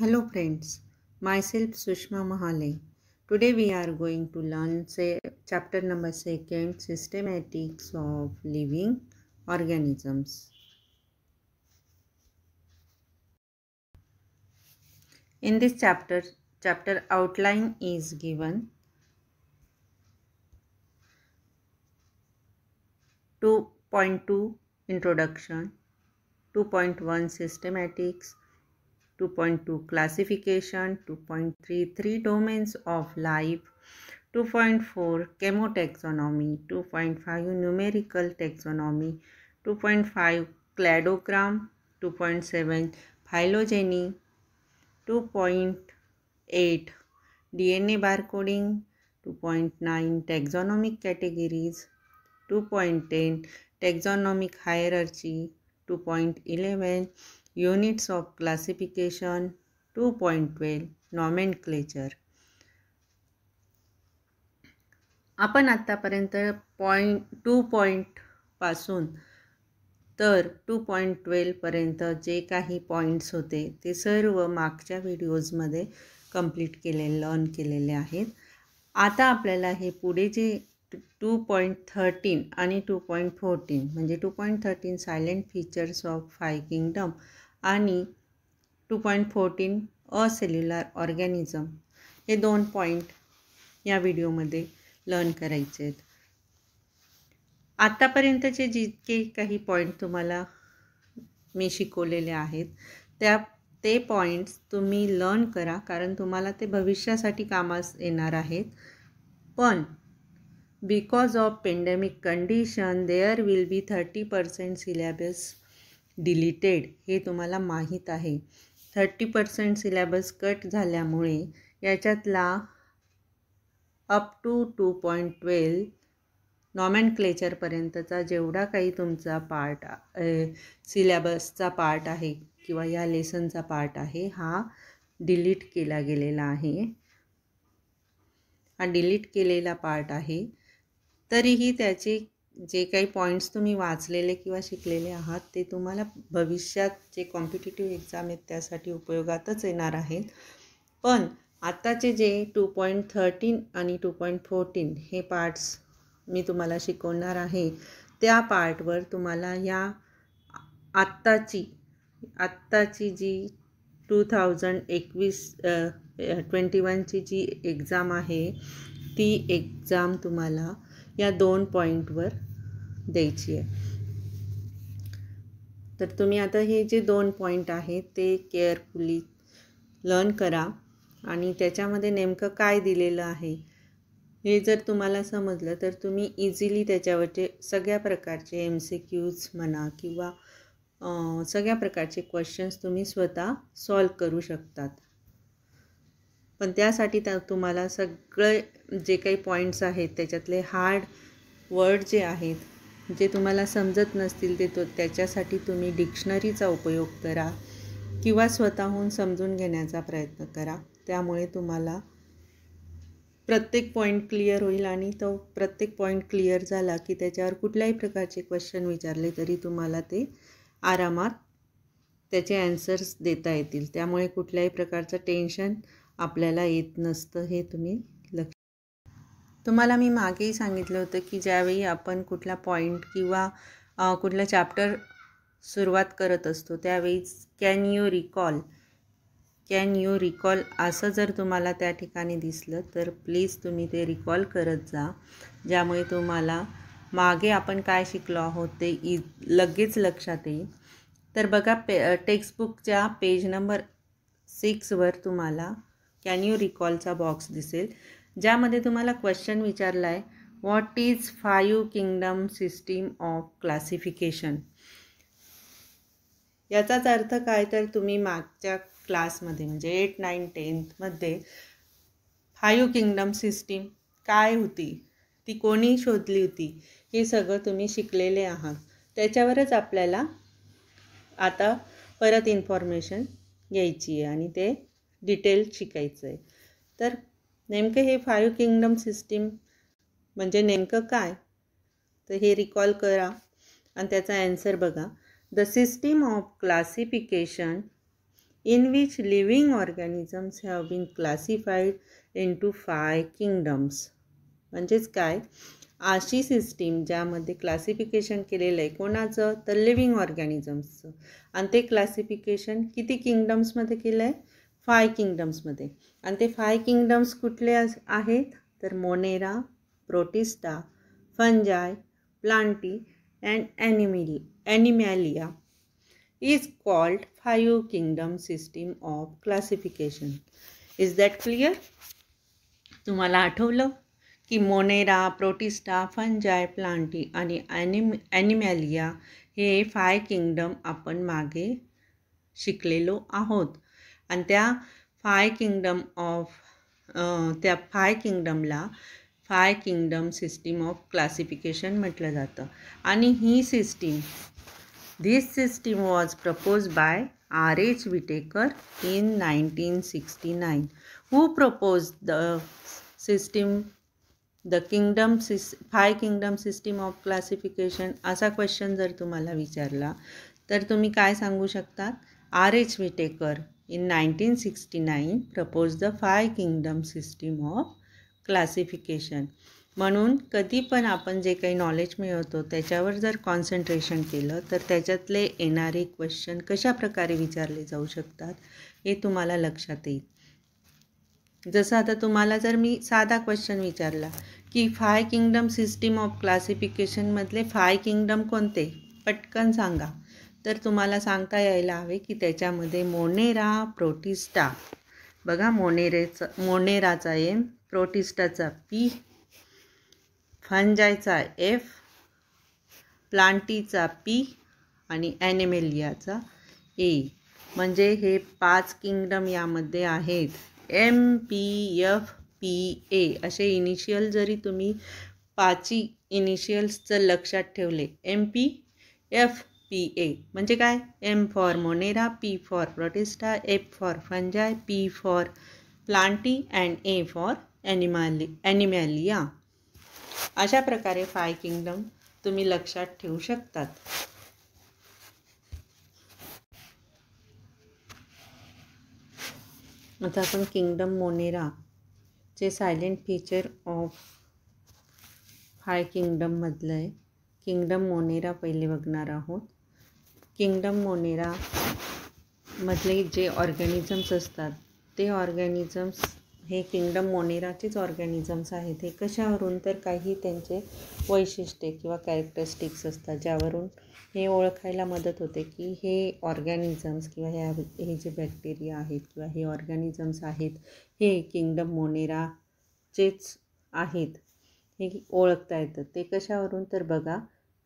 Hello friends, myself Sushma Mahale. Today we are going to learn say, chapter number 2nd Systematics of Living Organisms. In this chapter, chapter outline is given Two point two Introduction, 2.1 Systematics, 2.2 classification, 2.3 three domains of life, 2.4 chemotaxonomy, 2.5 numerical taxonomy, 2.5 cladogram, 2.7 phylogeny, 2.8 DNA barcoding, 2.9 taxonomic categories, 2.10 taxonomic hierarchy, 2.11 units of classification two of classification 2.12 क्लेचर आपण आत्तापर्यंत point two पॉईंटपासून तर two point ट्वेल्वपर्यंत जे काही points होते ते सर्व मागच्या व्हिडिओजमध्ये कम्प्लीट केले लर्न केलेले आहेत आता आपल्याला हे पुढे जे टू पॉईंट थर्टीन आणि टू पॉईंट फोर्टीन म्हणजे two point thirteen salient features of five kingdom आणि two point fourteen acellular organism हे दोन पॉईंट या व्हिडिओमध्ये लर्न करायचे आहेत आत्तापर्यंतचे जितके काही पॉईंट तुम्हाला मी शिकवलेले आहेत त्या ते पॉईंट्स तुम्ही लर्न करा कारण तुम्हाला ते भविष्यासाठी कामास येणार आहेत पण because of pandemic condition there will be thirty percent syllabus deleted हे तुम्हाला माहीत आहे थर्टी पर्सेंट सिलेबस कट झाल्यामुळे याच्यातला up to two point twelve नॉमॅन क्लेचरपर्यंतचा जेवढा काही तुमचा पार्ट सिलेबसचा पार्ट आहे किंवा या लेसनचा पार्ट आहे हा डिलीट केला गेलेला आहे हा डिलीट केलेला पार्ट आहे तरीही त्याचे जे काही पॉईंट्स तुम्ही वाचलेले किंवा शिकलेले आहात ते तुम्हाला भविष्यात जे कॉम्पिटेटिव्ह एक्झाम आहेत त्यासाठी उपयोगातच येणार आहेत पण आत्ताचे जे टू पॉईंट थर्टीन आणि टू पॉईंट फोर्टीन हे पार्ट्स मी तुम्हाला शिकवणार आहे त्या पार्टवर तुम्हाला या आत्ताची आत्ताची जी टू थाउजंड एकवीस ट्वेंटी वनची जी एक्झाम आहे ती एक्झाम तुम्हाला या दोन पॉईंटवर द्यायची आहे तर तुम्ही आता हे जे दोन पॉईंट आहेत ते केअरफुली लर्न करा आणि त्याच्यामध्ये नेमकं काय दिलेलं आहे हे जर तुम्हाला समजलं तर तुम्ही इझिली त्याच्यावरचे सगळ्या प्रकारचे एम सी क्यूज म्हणा किंवा सगळ्या प्रकारचे क्वेश्चन्स तुम्ही स्वतः सॉल्व करू शकतात पण त्यासाठी त्या तुम्हाला सगळे जे काही पॉईंट्स आहेत त्याच्यातले हार्ड वर्ड जे आहेत जे तुम्हाला समजत नसतील ते तो त्याच्यासाठी तुम्ही डिक्शनरीचा उपयोग करा किंवा स्वतःहून समजून घेण्याचा प्रयत्न करा त्यामुळे तुम्हाला प्रत्येक पॉईंट क्लिअर होईल आणि तो प्रत्येक पॉईंट क्लिअर झाला की त्याच्यावर कुठल्याही प्रकारचे क्वेश्चन विचारले तरी तुम्हाला ते आरामात त्याचे ॲन्सर्स देता येतील त्यामुळे कुठल्याही प्रकारचं टेन्शन आपल्याला येत नसतं हे तुम्ही तुम्हाला मी मागेही सांगितलं होतं की ज्यावेळी आपण कुठला पॉईंट किंवा कुठला चॅप्टर सुरुवात करत असतो त्यावेळी can you recall can you recall असं जर तुम्हाला त्या ठिकाणी दिसलं तर प्लीज तुम्ही ते रिकॉल करत जा ज्यामुळे तुम्हाला मागे आपण काय शिकलो आहोत ते इ लगेच लक्षात येईल तर बघा पे टेक्स्टबुकच्या पेज नंबर सिक्सवर तुम्हाला कॅन यू रिकॉलचा बॉक्स दिसेल ज्यामध्ये तुम्हाला क्वेश्चन विचारला आहे what is five kingdom system of classification याचाच अर्थ काय तर तुम्ही मागच्या क्लासमध्ये म्हणजे एट नाईन टेन्थमध्ये फायू किंगडम सिस्टीम काय होती ती कोणी शोधली होती हे सगळं तुम्ही शिकलेले आहात त्याच्यावरच आपल्याला आता परत इन्फॉर्मेशन घ्यायची आहे आणि ते डिटेल शिकायचं आहे तर नेमकं हे फायव्ह किंगडम सिस्टीम म्हणजे नेमकं काय तर हे रिकॉल करा आणि त्याचा अँसर बघा the system of classification in which living organisms have been classified into five kingdoms म्हणजेच काय अशी सिस्टीम ज्यामध्ये क्लासिफिकेशन केलेलं आहे कोणाचं तर लिव्हिंग ऑर्गॅनिझम्सचं आणि ते क्लासिफिकेशन किती किंगडम्समध्ये केलं आहे फाय किंगडम्समध्ये आणि ते फाय किंगडम्स कुठले आहेत तर Monera Protista Fungi Plantae and Animali Animalia is called five kingdom system of classification is that clear तुम्हाला आठवलं की मोनेरा प्रोटिस्टा फंजाय प्लांटी आणि ॲनिम ॲनिमॅलिया हे फाय किंगडम आपण मागे शिकलेलो आहोत आणि त्या फाय किंगडम ऑफ त्या फाय किंगडमला five kingdom system of classification म्हटलं जातं आणि ही system this system was propose by R H Whittaker in nineteen sixty nine who propose the system the kingdom सिस five kingdom system of classification असा question जर तुम्हाला विचारला तर तुम्ही काय सांगू शकतात R H Whittaker in 1969 proposed the five kingdom system of classification म्हणून कधी पण आपण जे काही नॉलेज मिळवतो त्याच्यावर जर कॉन्सन्ट्रेशन केलं तर त्याच्यातले येणारे क्वेश्चन कशा प्रकारे विचारले जाऊ शकतात हे तुम्हाला लक्षात येईल जसं आता तुम्हाला जर मी साधा क्वेश्चन विचारला की फाय किंगडम सिस्टीम ऑफ क्लासिफिकेशनमधले फाय किंगडम कोणते पटकन सांगा तर तुम्हाला सांगता यायला हवे की त्याच्यामध्ये मोनेरा प्रोटिस्टा बघा मोनेरेचा मोनेराचा एम प्रोटिस्टाचा पी फंजायचा एफ प्लांटीचा पी आणि ॲनिमेलियाचा ए म्हणजे हे पाच किंगडम यामध्ये आहेत M P F P A असे इनिशियल जरी तुम्ही पाची इनिशियल्सचं लक्षात ठेवले M P F P A म्हणजे काय M for Monera P for Protista F for Fungi P for Plantae and A for Animali Animalia अशा प्रकारे फाय किंगडम तुम्ही लक्षात ठेवू शकतात आता आपण किंगडम मोनेरा जे सायलेंट फीचर ऑफ फाय किंगडममधलं आहे किंगडम मोनेरा पहिले बघणार आहोत किंगडम मोनेरा मधले जे ऑर्गॅनिझम्स असतात ते ऑर्गॅनिझम्स हे किंगडम मोनेराचेच ऑर्गॅनिझम्स आहेत हे कशावरून तर काही त्यांचे वैशिष्ट्ये किंवा कॅरेक्टरिस्टिक्स असतात ज्यावरून हे ओळखायला मदत होते की हे ऑर्गॅनिझम्स किंवा ह्या हे जे बॅक्टेरिया आहेत किंवा हे ऑर्गॅनिझम्स आहेत हे किंगडम मोनेराचेच आहेत हे ओळखता येतं ते कशावरून तर बघा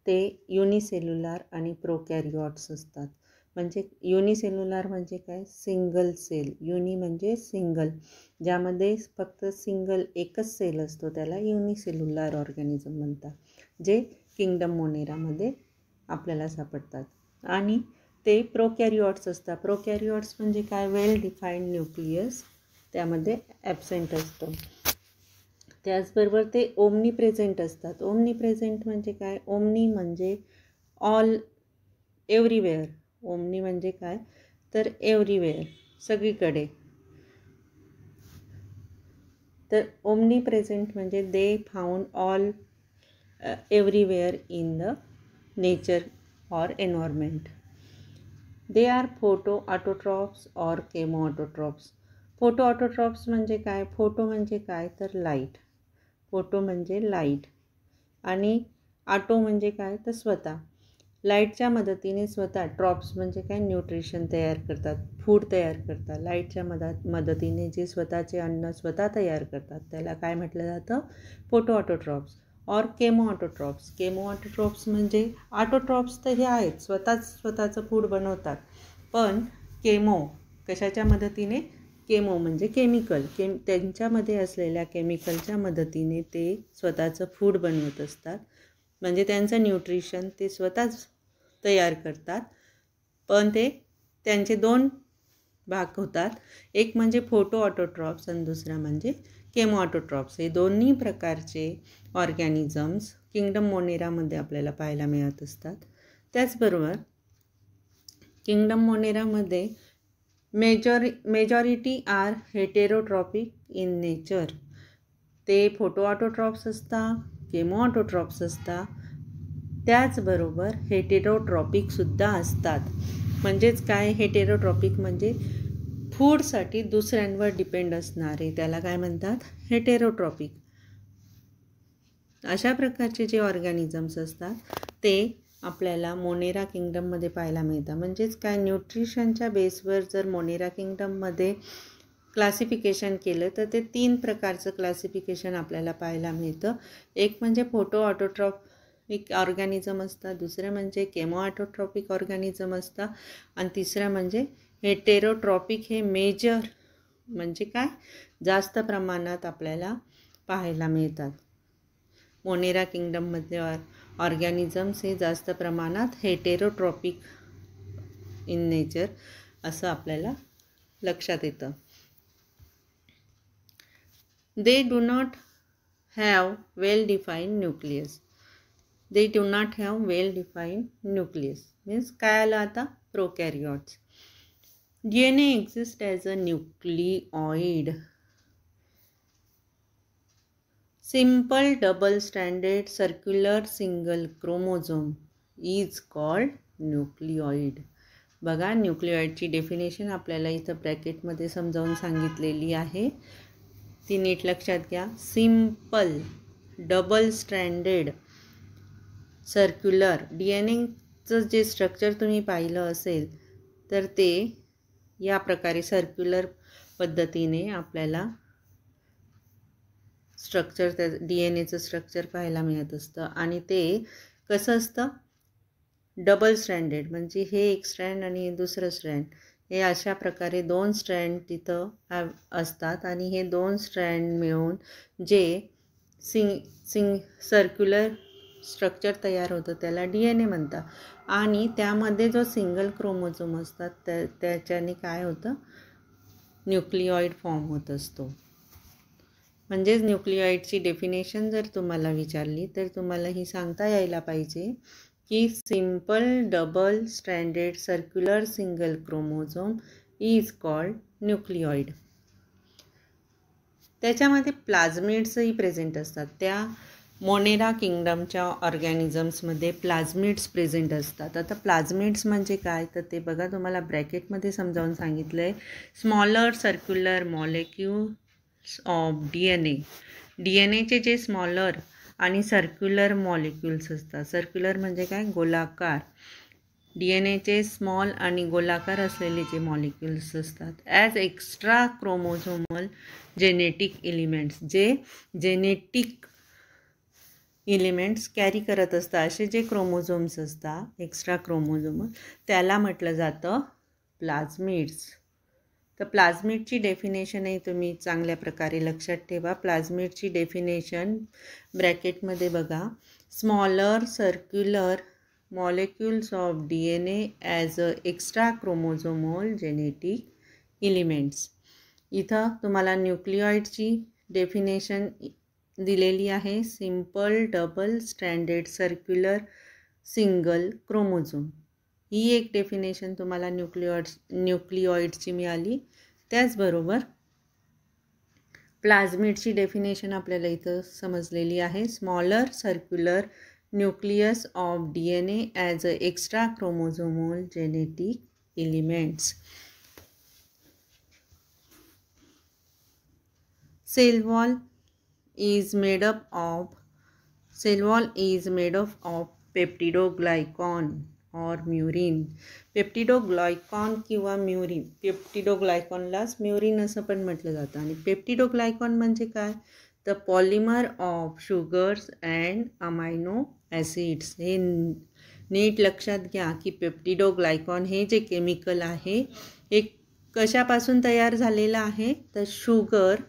ते युनिसेल्युलार आणि प्रोकॅरिओट्स असतात म्हणजे युनिसेल्युलार म्हणजे काय सिंगल सेल युनि म्हणजे सिंगल ज्यामध्ये फक्त सिंगल एकच सेल असतो त्याला युनिसेल्युलार ऑर्गॅनिझम म्हणतात जे किंगडम मोनेरामध्ये आपल्याला सापडतात आणि ते प्रोकॅरिओट्स असतात प्रोकॅरिओट्स म्हणजे काय वेल डिफाईंड न्यूक्लियस त्यामध्ये ॲबसेंट असतो त्याचबरोबर ते ओमनी प्रेझेंट असतात ओमनी प्रेझेंट म्हणजे काय ओमनी म्हणजे ऑल एव्हरीवेअर ओमनी म्हणजे काय तर एव्हरीवेअर सगळीकडे तर ओमनी प्रेझेंट म्हणजे they found all everywhere in the nature और environment they are photoautotrophs और केमो ऑटोट्रॉप्स फोटो ऑटोट्रॉप्स म्हणजे काय फोटो म्हणजे काय तर लाईट फोटो म्हणजे लाईट आणि आटो म्हणजे काय तर स्वतः लाईटच्या मदतीने स्वतः ड्रॉप्स म्हणजे काय न्यूट्रिशन तयार करतात फूड तयार करतात लाईटच्या मदत मदतीने जे स्वतःचे अन्न स्वतः तयार करतात त्याला काय म्हटलं जातं फोटो ऑटोट्रॉप्स और केमो ऑटोट्रॉप्स केमो ऑटोट्रॉप्स म्हणजे ऑटोट्रॉप्स तर हे आहेत स्वतःच स्वतःचं फूड बनवतात पण केमो कशाच्या मदतीने केमो म्हणजे केमिकल केम त्यांच्यामध्ये असलेल्या केमिकलच्या मदतीने ते स्वतःचं फूड बनवत असतात म्हणजे त्यांचं न्यूट्रिशन ते स्वतःच तयार करतात पण ते त्यांचे दोन भाग होतात एक म्हणजे फोटो ऑटोट्रॉप्स आणि दुसरा म्हणजे केमो ऑटोट्रॉप्स हे दोन्ही प्रकारचे ऑर्गॅनिझम्स किंगडम मोनेरामध्ये आपल्याला पाहायला मिळत असतात त्याचबरोबर किंगडम मोनेरामध्ये मेजॉरि majority are heterotrophic in nature ते फोटो ऑटोट्रॉप्स असता केमो ऑटोट्रॉप्स असता त्याचबरोबर हेटेरोट्रॉपिकसुद्धा असतात म्हणजेच काय हेटेरोट्रॉपिक म्हणजे फूडसाठी दुसऱ्यांवर डिपेंड असणारे त्याला काय म्हणतात हेटेरोट्रॉपिक अशा प्रकारचे जे ऑर्गॅनिझम्स असतात ते आपल्याला मोनेरा किंगडममध्ये पाहायला मिळतं म्हणजेच काय न्यूट्रिशनच्या बेसवर जर मोनेरा किंगडममध्ये क्लासिफिकेशन केलं तर ते तीन प्रकारचं क्लासिफिकेशन आपल्याला पाहायला मिळतं एक म्हणजे फोटो ऑटोट्रॉपिक ऑर्गॅनिझम असतं दुसरं म्हणजे केमो ऑटोट्रॉपिक ऑर्गॅनिझम असतं आणि तिसरं म्हणजे हे टेरोट्रॉपिक हे मेजर म्हणजे काय जास्त प्रमाणात आपल्याला पाहायला मिळतात मोनेरा किंगडममध्ये ऑर्गॅनिझम्स हे जास्त प्रमाणात हेटेरोट्रॉपिक इन नेचर असं आपल्याला लक्षात येतं they do not have well define nucleus they do not have well define nucleus means काय आलं आता prokaryotes D N A exist as a nucleoid simple double standard circular single chromosome is called nucleoid बघा न्यूक्लिओइडची definition आपल्याला इथं ब्रॅकेटमध्ये समजावून सांगितलेली आहे ती नीट लक्षात घ्या simple double standard circular D N एचं जे स्ट्रक्चर तुम्ही पाहिलं असेल तर ते या प्रकारे सर्क्युलर पद्धतीने आपल्याला स्ट्रक्चर त्या डी एन एचं स्ट्रक्चर पाहायला मिळत असतं आणि ते कसं असतं डबल स्ट्रँडेड म्हणजे हे एक स्ट्रँड आणि दुसरं स्ट्रँड हे अशा प्रकारे दोन स्ट्रँड तिथं असतात आणि हे दोन स्ट्रँड मिळून जे सिंग सिंग सर्क्युलर स्ट्रक्चर तयार होतं त्याला डी एन ए म्हणतात आणि त्यामध्ये जो सिंगल क्रोमोजोम असतात त्या त्याच्याने काय होतं न्यूक्लिऑइड फॉर्म होत असतो म्हणजेच न्यूक्लिओइडची डेफिनेशन जर तुम्हाला विचारली तर तुम्हाला ही सांगता यायला पाहिजे की simple double stranded circular single chromosome is called nucleoid त्याच्यामध्ये प्लाझमिड्सही प्रेझेंट असतात त्या मोनेरा किंगडमच्या ऑर्गॅनिझम्समध्ये प्लाझमिड्स प्रेझेंट असतात आता प्लाझमिड्स म्हणजे काय तर ते बघा तुम्हाला ब्रॅकेटमध्ये समजावून सांगितलं आहे smaller circular molecule of D N A D N एचे जे स्मॉलर आणि सर्क्युलर मॉलिक्युल्स असतात सर्क्युलर म्हणजे काय गोलाकार डी एन एचे स्मॉल आणि गोलाकार असलेले जे मॉलिक्युल्स असतात as extra chromosomal genetic elements जे जेनेटिक इलिमेंट्स कॅरी करत असतात असे जे क्रोमोझोम्स असतात एक्स्ट्रा क्रोमोझोमल त्याला म्हटलं जातं प्लाझमिड्स तर प्लाझमिडची डेफिनेशनही तुम्ही चांगल्या प्रकारे लक्षात ठेवा प्लाझमिडची डेफिनेशन ब्रॅकेटमध्ये बघा smaller circular molecules of D N A as a extra chromosomal genetic elements इथं तुम्हाला न्यूक्लिऑइडची डेफिनेशन दिलेली आहे simple double standard circular single chromosome ही एक डेफिनेशन तुम्हाला न्यूक्लिओड न्यूक्लिओइडची मिळाली त्याचबरोबर प्लाझमिडची डेफिनेशन आपल्याला इथं समजलेली आहे smaller circular nucleus of D N A as a extra chromosomal genetic elements cell wall is made up of cell wall is made up of peptidoglycan or murein पेप्टिडोग्लायकॉन किंवा म्युरिन पेप्टिडोग्लायकॉनलाच म्युरिन असं पण म्हटलं जातं आणि पेप्टिडोग्लायकॉन म्हणजे काय the polymer of sugars and amino acids हे नीट लक्षात घ्या की पेप्टिडोग्लायकॉन हे जे केमिकल आहे हे कशापासून तयार झालेलं आहे तर शुगर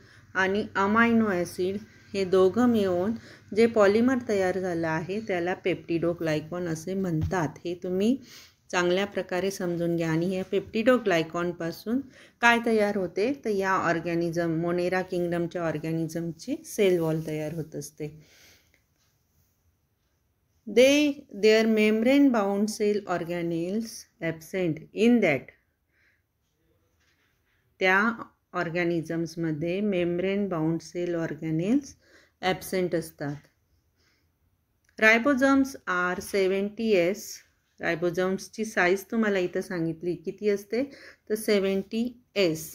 आणि अमायनो ॲसिड हे दोघं मिळून जे पॉलिमर तयार झालं आहे त्याला पेप्टिडोग्लायकॉन असे म्हणतात हे तुम्ही चांगल्या प्रकारे समजून घ्या आणि या पेप्टिडोग्लायकॉनपासून काय तयार होते तर या ऑर्गॅनिझम मोनेरा किंगडमच्या ऑर्गॅनिझमची सेल वॉल तयार होत असते they there membrane bound cell organelles absent in that त्या ऑर्गॅनिझम्समध्ये membrane bound cell organelles absent असतात रायबोजम्स आर सेवन्टी एस रायबोजम्सची साईज तुम्हाला इथं सांगितली किती असते तर सेवन्टी एस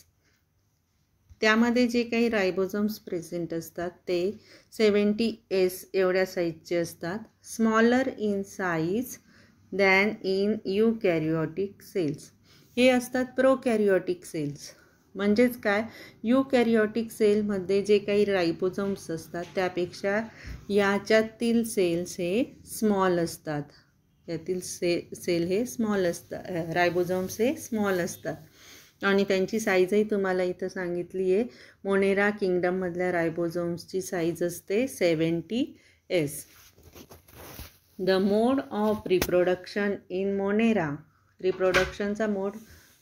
त्यामध्ये जे काही रायबोजम्स प्रेझेंट असतात ते सेवन्टी एस एवढ्या साईजचे असतात smaller in size than in eukaryotic cells हे असतात प्रो कॅरिओटिक सेल्स म्हणजेच काय युकॅरिओटिक सेलमध्ये जे काही रायबोझोम्स असतात त्यापेक्षा याच्यातील सेल्स हे स्मॉल असतात यातील से सेल हे स्मॉल असतात रायबोझोम्स हे स्मॉल असतात आणि त्यांची साईजही तुम्हाला इथं सांगितली आहे मोनेरा किंगडममधल्या रायबोझोम्सची साईज असते seventy S the mode of reproduction in Monera रिप्रोडक्शनचा मोड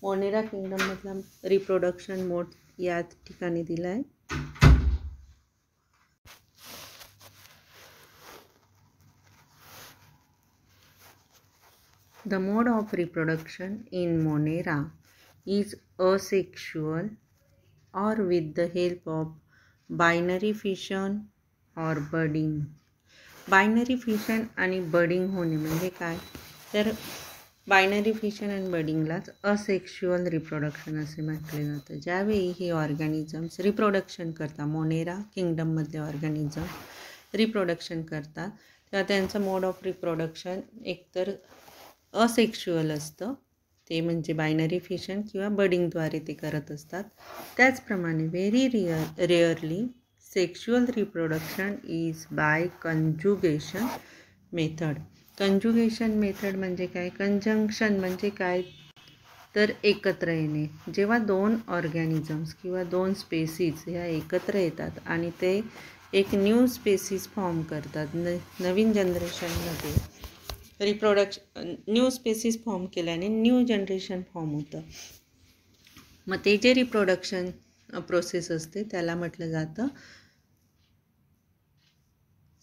किंगडम किंगडममधला रिप्रोडक्शन मोड या ठिकाणी दिला आहे the mode of reproduction in Monera is asexual or with the help of binary fission or budding binary fission आणि budding होणे म्हणजे काय तर बायनरी फिशन अँड बर्डिंगलाच असेक्शुअल रिप्रोडक्शन असे म्हटले जातं ज्यावेळी हे ऑर्गॅनिझम्स रिप्रोडक्शन करतात मोनेरा किंगडममधले ऑर्गॅनिझम रिप्रोडक्शन करतात तेव्हा त्यांचं मोड ऑफ रिप्रोडक्शन एकतर असेक्शुअल असतं ते म्हणजे बायनरी फिशन किंवा बडिंगद्वारे ते करत असतात त्याचप्रमाणे very rare rarely sexual reproduction is by conjugation method conjugation method म्हणजे काय कंजंक्शन म्हणजे काय तर एकत्र येणे जेव्हा दोन ऑर्गॅनिझम्स किंवा दोन स्पेसीज ह्या एकत्र येतात आणि ते एक न्यू स्पेसीज फॉर्म करतात न नवीन जनरेशनमध्ये रिप्रोडक्श न्यू स्पेसीज फॉर्म केल्याने न्यू जनरेशन फॉर्म होतं मग ते जे रिप्रोडक्शन प्रोसेस असते त्याला म्हटलं जातं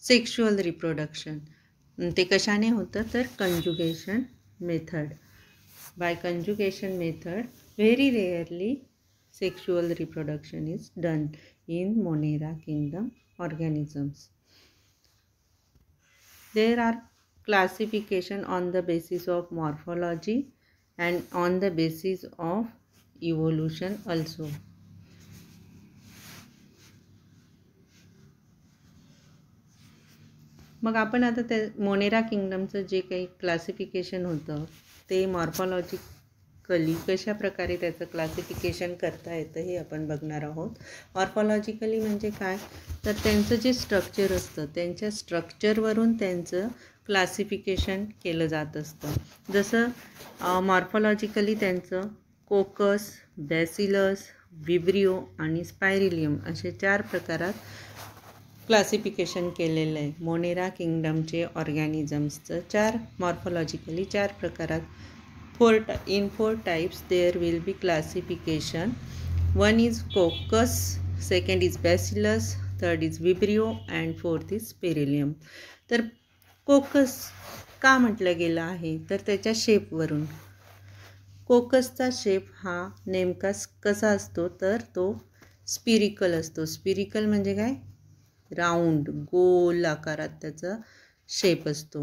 सेक्शुअल रिप्रोडक्शन ते कशाने होतं तर conjugation method by conjugation method very rarely sexual reproduction is done in Monera kingdom organisms there are classification on the basis of morphology and on the basis of evolution also मग आपण आता त्या Monera किंगडमचं जे काही classification होतं ते मॉर्फॉलॉजिकली कशाप्रकारे कशा प्रकारे त्याचं क्लासिफिकेशन करता येतं हे आपण बघणार आहोत मॉर्फॉलॉजिकली म्हणजे काय तर त्यांचं जे स्ट्रक्चर असतं त्यांच्या स्ट्रक्चरवरून त्यांचं क्लासिफिकेशन केलं जात असतं जसं मॉर्फॉलॉजिकली त्यांचं कोकस बॅसिलस विब्रिओ आणि स्पायरिलियम असे चार प्रकारात क्लासिफिकेशन केलेलं आहे मोनेरा किंगडमचे ऑर्गॅनिझम्सचं चार मॉर्फॉलॉजिकली चार प्रकारात फोर टा in four types there will be classification one is coccus second is bacillus third is vibrio and fourth is spirillum तर कोकस का म्हटलं गेलं आहे तर त्याच्या शेपवरून कोकसचा शेप हा नेमका कसा असतो तर तो स्पिरिकल असतो स्पिरिकल म्हणजे काय राऊंड गोल आकारात त्याचा शेप असतो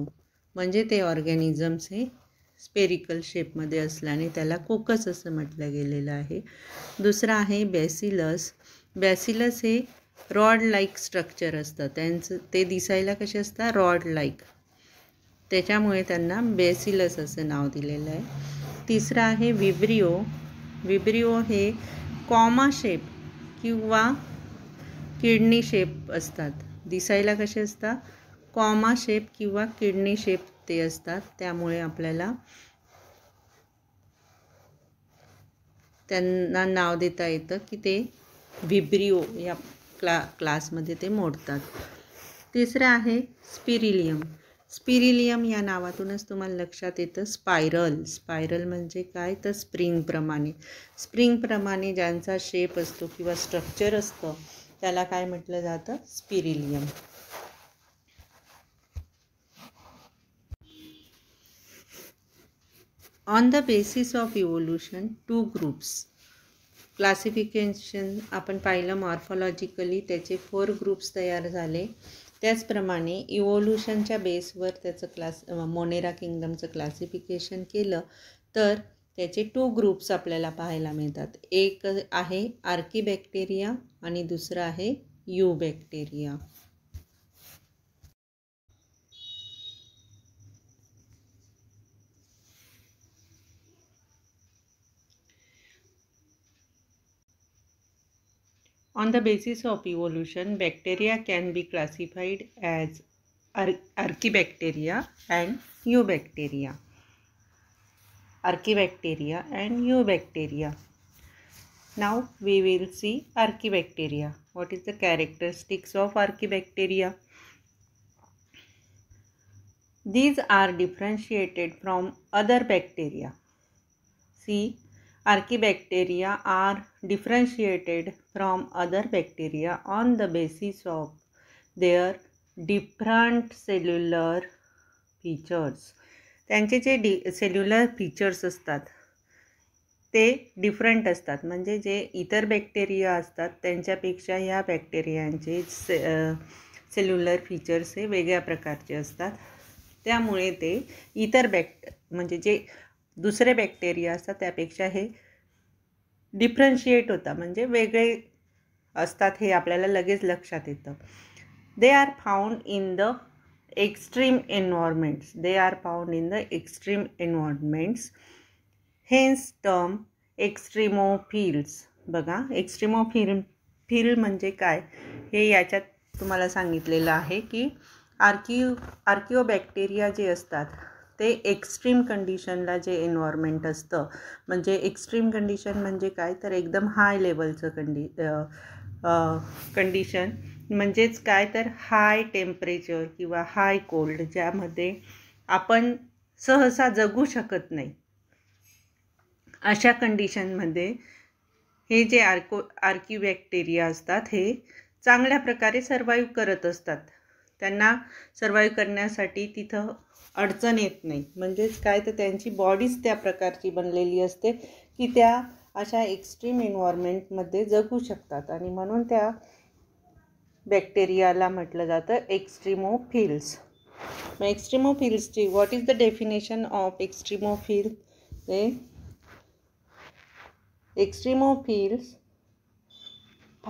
म्हणजे ते ऑर्गॅनिझम्स हे स्पेरिकल शेपमध्ये असल्याने त्याला कोकस असं म्हटलं गेलेलं आहे दुसरं आहे बेसिलस बॅसिलस हे रॉड लाईक स्ट्रक्चर असतं त्यांचं ते दिसायला कसे असतात रॉड लाईक त्याच्यामुळे त्यांना बेसिलस असं नाव दिलेलं आहे तिसरं आहे विब्रिओ विब्रिओ हे कॉमा शेप किंवा किडनी शेप असतात दिसायला कसे असतात कॉमा शेप किंवा किडनी शेप ते असतात त्यामुळे आपल्याला त्यांना नाव देता येतं की ते विब्रिओ या क्ला क्लासमध्ये ते मोडतात तिसरं आहे स्पिरिलियम स्पिरिलियम या नावातूनच तुम्हाला लक्षात येतं स्पायरल स्पायरल म्हणजे काय तर स्प्रिंगप्रमाणे स्प्रिंगप्रमाणे ज्यांचा शेप असतो किंवा स्ट्रक्चर असतं त्याला काय म्हटलं जातं spirillum on the basis of evolution two groups classification आपण पाहिलं मॉर्फॉलॉजिकली त्याचे फोर ग्रुप्स तयार झाले त्याचप्रमाणे इव्होल्युशनच्या बेसवर त्याचं क्लास मोनेरा किंगडमचं क्लासिफिकेशन केलं तर त्याचे टू ग्रुप्स आपल्याला पाहायला मिळतात एक आहे आर्की बॅक्टेरिया आणि दुसरं आहे eubacteria on the basis of evolution bacteria can be classified as archaebacteria and eubacteria archibacteria and eubacteria. Now we will see archibacteria. What is the characteristics of archibacteria? These are differentiated from other bacteria. See, archibacteria are differentiated from other bacteria on the basis of their different cellular features त्यांचे जे डि cellular features असतात ते different असतात म्हणजे जे इतर bacteria असतात त्यांच्यापेक्षा ह्या बॅक्टेरियांचे से सेल्युलर फीचर्स हे वेगळ्या प्रकारचे असतात त्यामुळे ते इतर बॅक्ट म्हणजे जे दुसरे बॅक्टेरिया असतात त्यापेक्षा हे डिफरन्शिएट होता म्हणजे वेगळे असतात हे आपल्याला लगेच लक्षात येतं they are found in the extreme environments. They are found in the extreme environments. Hence term extremophiles. बघा एक्स्ट्रीमोफिल फिल म्हणजे काय हे याच्यात तुम्हाला सांगितलेलं आहे की आर्किओ आर्किओबॅक्टेरिया जे असतात ते एक्स्ट्रीम कंडिशनला जे एन्व्हायरमेंट असतं म्हणजे एक्स्ट्रीम कंडिशन म्हणजे काय तर एकदम हाय लेवलचं कंडि कंडिशन म्हणजेच काय तर हाय टेम्परेचर किंवा हाय कोल्ड ज्यामध्ये आपण सहसा जगू शकत नाही अशा कंडिशनमध्ये हे जे आर्को आर्किबॅक्टेरिया असतात हे चांगल्या प्रकारे सर्वाईव्ह करत असतात त्यांना सर्वाईव्ह करण्यासाठी तिथं अडचण येत नाही म्हणजेच काय तर त्यांची बॉडीज त्या प्रकारची बनलेली असते की त्या अशा एक्स्ट्रीम एन्व्हायरमेंटमध्ये जगू शकतात आणि म्हणून त्या बॅक्टेरियाला म्हटलं जातं एक्स्ट्रीमोफिल्स मग एक्स्ट्रीमोफिल्सची what is the definition of extremophile ते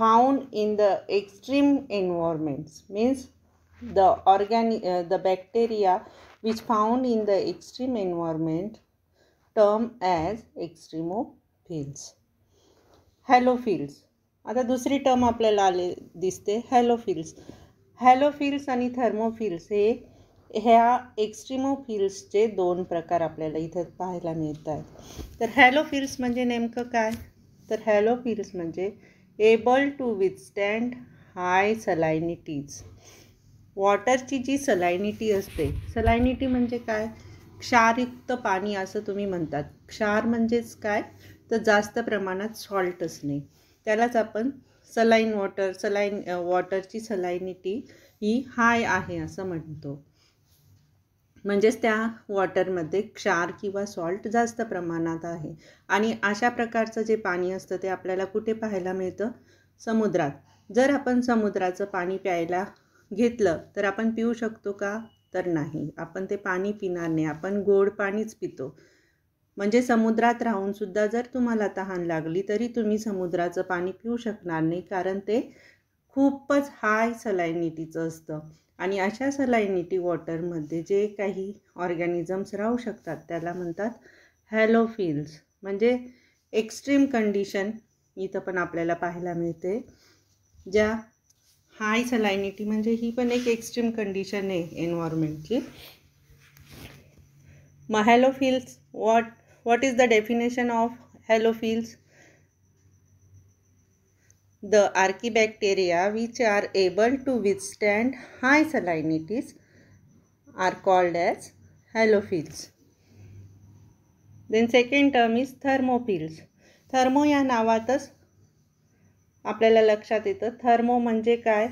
found in the extreme environments means the organic uh, the bacteria which found in the extreme environment term as extremophils halophiles आता दुसरी टर्म आपल्याला आले दिसते हॅलोफिल्स हॅलोफिल्स आणि थर्मोफिल्स हे ह्या एक्स्ट्रीमोफिल्सचे दोन प्रकार आपल्याला इथं पाहायला मिळत आहेत तर हॅलोफिल्स म्हणजे नेमकं काय तर हॅलोफिल्स म्हणजे able to withstand high salinities वॉटरची जी सलायनिटी असते सलायनिटी म्हणजे काय क्षारयुक्त पाणी असं तुम्ही म्हणतात क्षार म्हणजेच काय तर जास्त प्रमाणात सॉल्ट असणे त्यालाच आपण सलाईन वॉटर सलाईन वॉटरची सलाईनिटी ही हाय आहे असं म्हणतो म्हणजेच त्या वॉटरमध्ये क्षार किंवा सॉल्ट जास्त प्रमाणात आहे आणि अशा प्रकारचं जे पाणी असतं ते आपल्याला कुठे पाहायला मिळतं समुद्रात जर आपण समुद्राचं पाणी प्यायला घेतलं तर आपण पिऊ शकतो का तर नाही आपण ते पाणी पिणार नाही आपण गोड पाणीच पितो म्हणजे समुद्रात राहून सुद्धा जर तुम्हाला तहान लागली तरी तुम्ही समुद्राचं पाणी पिऊ शकणार नाही कारण ते खूपच हाय सलायनिटीचं असतं आणि अशा सलायनिटी वॉटरमध्ये जे काही ऑर्गॅनिझम्स राहू शकतात त्याला म्हणतात हॅलोफिल्स म्हणजे एक्स्ट्रीम कंडिशन इथं पण आपल्याला पाहायला मिळते ज्या हाय सलायनिटी म्हणजे ही पण एक एक्स्ट्रीम कंडिशन आहे एन्व्हायरमेंटची मग halophiles what What is the definition of halophiles? The archibacteria which are able to withstand high salinities are called as halophiles. Then second term is thermophiles. Thermo या नावातच आपल्याला लक्षात येतं थर्मो म्हणजे काय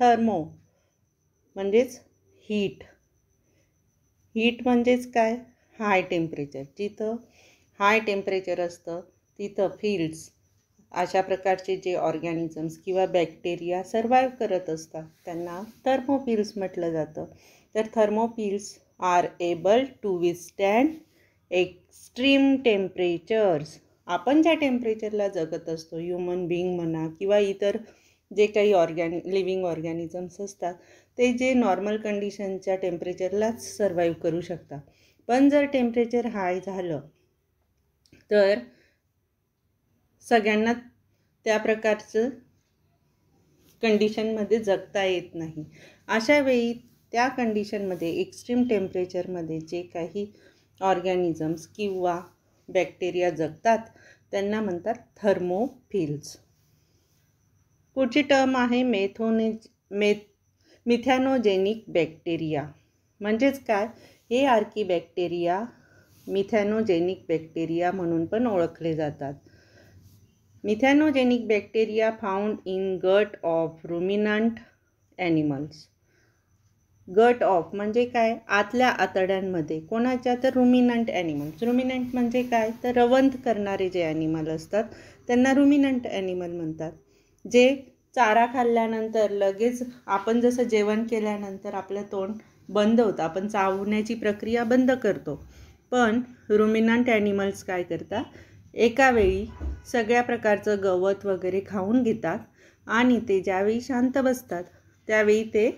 थर्मो म्हणजेच हीट हीट म्हणजेच काय हाय टेम्परेचर जिथं हाय टेम्परेचर असतं तिथं फिल्ड्स अशा प्रकारचे जे ऑर्गॅनिझम्स किंवा बॅक्टेरिया सर्वाईव्ह करत असतात त्यांना थर्मोपिल्स म्हटलं जातं तर थर्मोपिल्स आर एबल टू विस्टँड एक्स्ट्रीम टेम्परेचर्स आपण ज्या टेम्परेचरला जगत असतो ह्युमन बीइंग म्हणा किंवा इतर जे काही ऑर्गॅन लिव्हिंग ऑर्गॅनिझम्स असतात ते जे नॉर्मल कंडिशनच्या टेम्परेचरलाच सर्वाईव्ह करू शकतात पण जर टेम्परेचर हाय झालं तर सगळ्यांना त्या प्रकारचं कंडिशनमध्ये जगता येत नाही अशा वेळी त्या कंडिशनमध्ये एक्स्ट्रीम टेम्परेचरमध्ये जे काही ऑर्गॅनिझम्स किंवा बॅक्टेरिया जगतात त्यांना म्हणतात थर्मोफिल्स पुढची टर्म आहे मेथोने मे मिथॅनोजेनिक बॅक्टेरिया म्हणजेच काय हे आर्की बॅक्टेरिया मिथॅनोजेनिक बॅक्टेरिया म्हणून पण ओळखले जातात methanogenic bacteria found in gut of ruminant animals gut of म्हणजे काय आतल्या आतड्यांमध्ये कोणाच्या तर रुमिनंट ॲनिमल्स रुमिनंट म्हणजे काय तर रवंथ करणारे जे ॲनिमल असतात त्यांना रुमिनंट ॲनिमल म्हणतात जे चारा खाल्ल्यानंतर लगेच आपण जसं जेवण केल्यानंतर आपलं तोंड बंद होतं आपण चावण्याची प्रक्रिया बंद करतो पण रुमिनंट ॲनिमल्स काय करतात एकावेळी सगळ्या प्रकारचं गवत वगैरे खाऊन घेतात आणि ते ज्यावेळी शांत बसतात त्यावेळी ते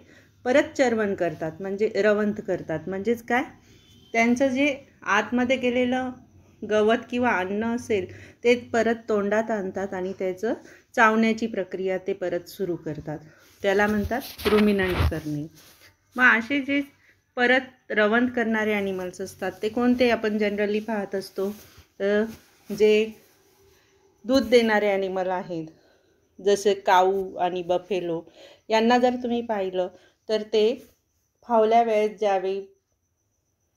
परत चरवण करतात म्हणजे रवंत करतात म्हणजेच काय त्यांचं जे आतमध्ये गेलेलं गवत किंवा अन्न असेल ते परत तोंडात आणतात आणि त्याचं चावण्याची प्रक्रिया ते परत सुरू करतात त्याला म्हणतात रुमिनंट करणे मग असे जे परत रवंत करणारे ॲनिमल्स असतात ते कोणते आपण जनरली पाहत असतो तर जे दूध देणारे ॲनिमल आहेत जसे काऊ आणि बफेलो यांना जर तुम्ही पाहिलं तर ते फावल्या वेळेत ज्यावेळी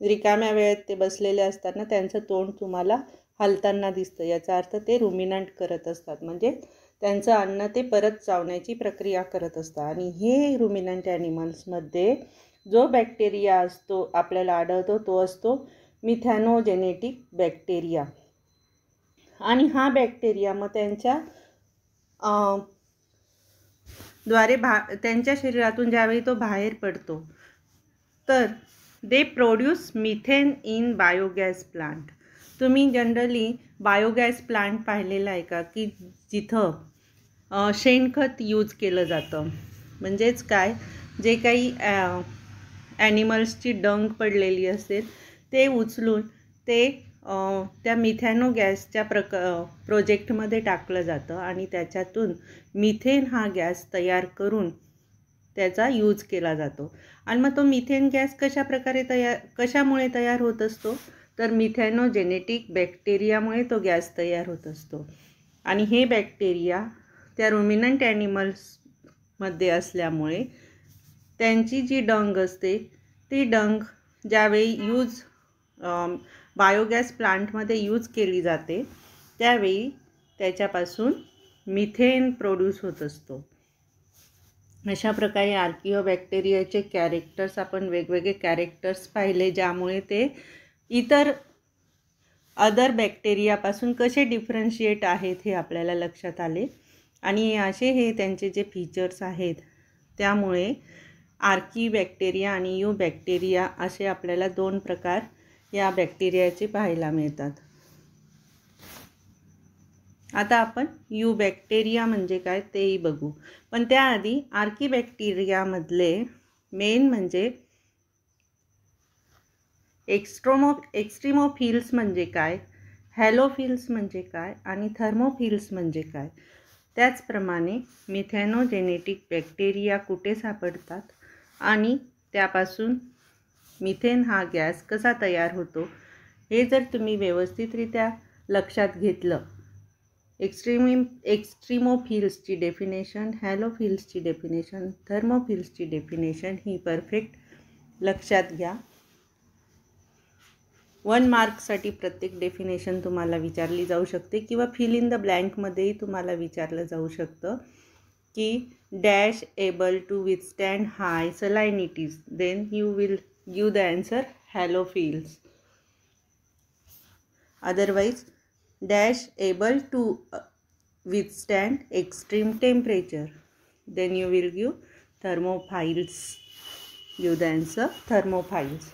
रिकाम्या वेळेत ते बसलेले असताना त्यांचं तोंड तुम्हाला हलताना दिसतं याचा अर्थ ते रुमिनंट करत असतात म्हणजे त्यांचं अन्न ते परत चावण्याची प्रक्रिया करत असतात आणि हे रुमिनंट ॲनिमल्समध्ये जो बॅक्टेरिया असतो आपल्याला आढळतो तो असतो मिथॅनोजेनेटिक बॅक्टेरिया आणि हा बॅक्टेरिया मग त्यांच्या द्वारे भा त्यांच्या शरीरातून ज्यावेळी तो बाहेर पडतो तर they produce methane in biogas plant तुम्ही जनरली बायोगॅस प्लांट पाहिलेला आहे का की जिथं शेणखत यूज केलं जातं म्हणजेच काय जे काही ॲनिमल्सची डंग पडलेली असेल ते उचलून ते त्या मिथॅनो गॅसच्या प्रक प्रोजेक्टमध्ये टाकलं जातं आणि त्याच्यातून मिथेन हा गॅस तयार करून त्याचा यूज केला जातो आणि मग तो मिथेन गॅस कशा प्रकारे तयार कशामुळे तयार होत असतो तर मिथॅनो जेनेटिक बॅक्टेरियामुळे तो गॅस तयार होत असतो आणि हे बॅक्टेरिया त्या रुमिनंट ॲनिमल्समध्ये असल्यामुळे त्यांची जी डंग असते ती डंग ज्यावेळी यूज बायोगॅस प्लांटमध्ये यूज केली जाते त्यावेळी त्याच्यापासून मिथेन प्रोड्यूस होत असतो अशा प्रकारे आर्किओबॅक्टेरियाचे कॅरेक्टर्स आपण वेगवेगळे कॅरेक्टर्स पाहिले ज्यामुळे ते इतर अदर बॅक्टेरियापासून कसे डिफरन्शिएट आहेत हे आपल्याला लक्षात आले आणि असे हे त्यांचे जे फीचर्स आहेत त्यामुळे आर्की बॅक्टेरिया आणि यू बॅक्टेरिया असे आपल्याला दोन प्रकार या बॅक्टेरियाचे पाहायला मिळतात आता आपण यू बॅक्टेरिया म्हणजे काय तेही बघू पण त्याआधी आर्की बॅक्टेरियामधले मेन म्हणजे एक्स्ट्रोमो एक्स्ट्रीमोफिल्स म्हणजे काय हॅलोफिल्स म्हणजे काय आणि थर्मोफिल्स म्हणजे काय त्याचप्रमाणे मिथॅनोजेनेटिक बॅक्टेरिया कुठे सापडतात आणि त्यापासून मिथेन हा गॅस कसा तयार होतो हे जर तुम्ही व्यवस्थितरित्या लक्षात घेतलं एक्स्ट्रीमिम एक्स्ट्रीमोफिल्सची डेफिनेशन हॅलोफिल्सची डेफिनेशन थर्मोफिल्सची डेफिनेशन ही परफेक्ट लक्षात घ्या वन मार्कसाठी प्रत्येक डेफिनेशन तुम्हाला विचारली जाऊ शकते किंवा फिल इन द ब्लँकमध्येही तुम्हाला विचारलं जाऊ शकतं key dash able to withstand high salinities then you will give the answer halophiles otherwise dash able to uh, withstand extreme temperature then you will give thermophiles give the answer thermophiles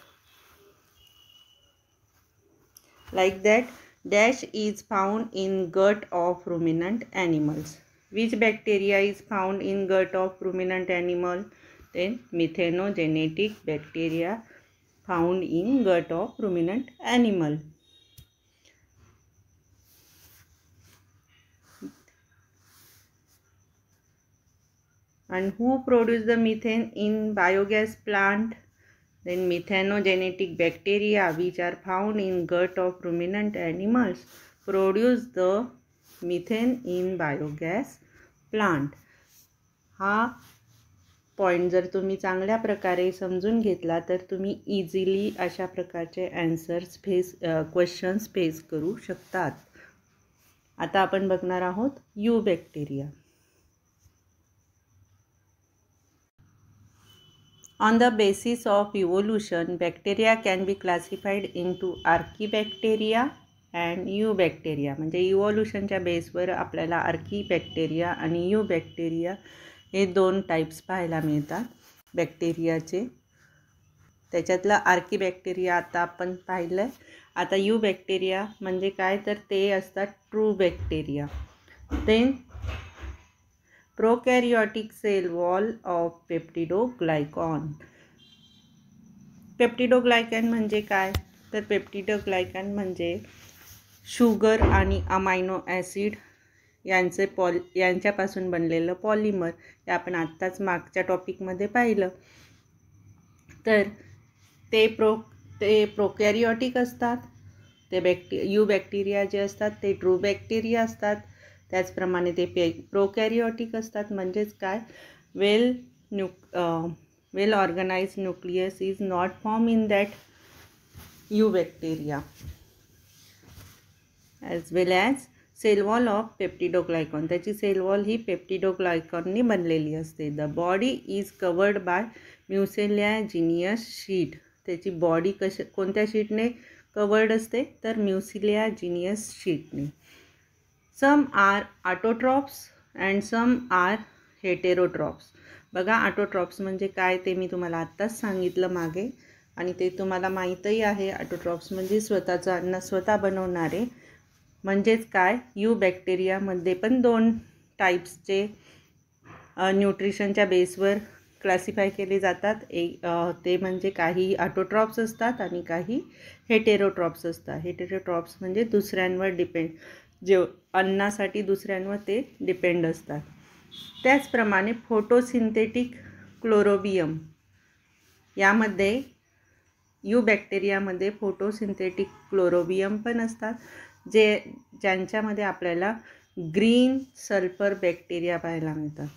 like that dash is found in gut of ruminant animals which bacteria is found in gut of ruminant animal? Then methanogenetic bacteria found in gut of ruminant animal. And who produce the methane in biogas plant? Then methanogenetic bacteria which are found in gut of ruminant animals produce the methane in biogas plant हा point जर तुम्ही चांगल्या प्रकारे समजून घेतला तर तुम्ही easily अशा प्रकारचे अँसर्स फेस क्वेश्चन्स फेस करू शकतात आता आपण बघणार आहोत eubacteria on basis of of bacteria can be classified into archaebacteria and eubacteria म्हणजे इव्हॉल्युशनच्या बेसवर आपल्याला आर्की बॅक्टेरिया आणि यू बॅक्टेरिया हे दोन टाईप्स पाहायला मिळतात बॅक्टेरियाचे त्याच्यातलं आर्की बॅक्टेरिया आता आपण पाहिलं आहे आता यू बॅक्टेरिया म्हणजे काय तर ते असतात ट्रू बॅक्टेरिया ते prokaryotic cell wall of peptidoglycan peptidoglycan म्हणजे काय तर पेप्टिडोग्लायकॉन म्हणजे शुगर आणि अमायनो ॲसिड यांचे पॉल यांच्यापासून बनलेलं पॉलिमर हे आपण आत्ताच मागच्या टॉपिकमध्ये पाहिलं तर ते प्रो ते प्रोकॅरिओटिक असतात ते बॅक्टे यू बॅक्टेरिया जे असतात ते ट्रू बॅक्टेरिया असतात त्याचप्रमाणे ते पे प्रोकॅरिओटिक असतात म्हणजेच काय well new well organised nucleus is not form in that eubacteria as well as cell wall of peptidoglycan त्याची सेलवॉल ही पेप्टिडोग्लायकॉननी बनलेली असते the body is covered by जिनियस शीट त्याची बॉडी कश कोणत्या शीटने कवर्ड असते तर म्युसिलियाजिनियस शीटने some are autotrophs and some are heterotrophs बघा आटोट्रॉप्स म्हणजे काय ते मी तुम्हाला आत्ताच सांगितलं मागे आणि ते तुम्हाला माहीतही आहे आटोट्रॉप्स म्हणजे स्वतःचं अन्न स्वतः बनवणारे म्हणजेच काय यू बॅक्टेरियामध्ये पण दोन टाईप्सचे न्यूट्रिशनच्या बेसवर क्लासिफाय केले जातात ए ते म्हणजे काही ऑटोट्रॉप्स असतात आणि काही हेटेरोट्रॉप्स असतात हेटेरोट्रॉप्स म्हणजे दुसऱ्यांवर डिपेंड जेव अन्नासाठी दुसऱ्यांवर ते डिपेंड असतात त्याचप्रमाणे फोटोसिंथेटिक क्लोरोबियम यामध्ये यू बॅक्टेरियामध्ये फोटोसिंथेटिक क्लोरोबियम पण असतात जे ज्यांच्यामध्ये आपल्याला ग्रीन सल्फर बॅक्टेरिया पाहायला मिळतात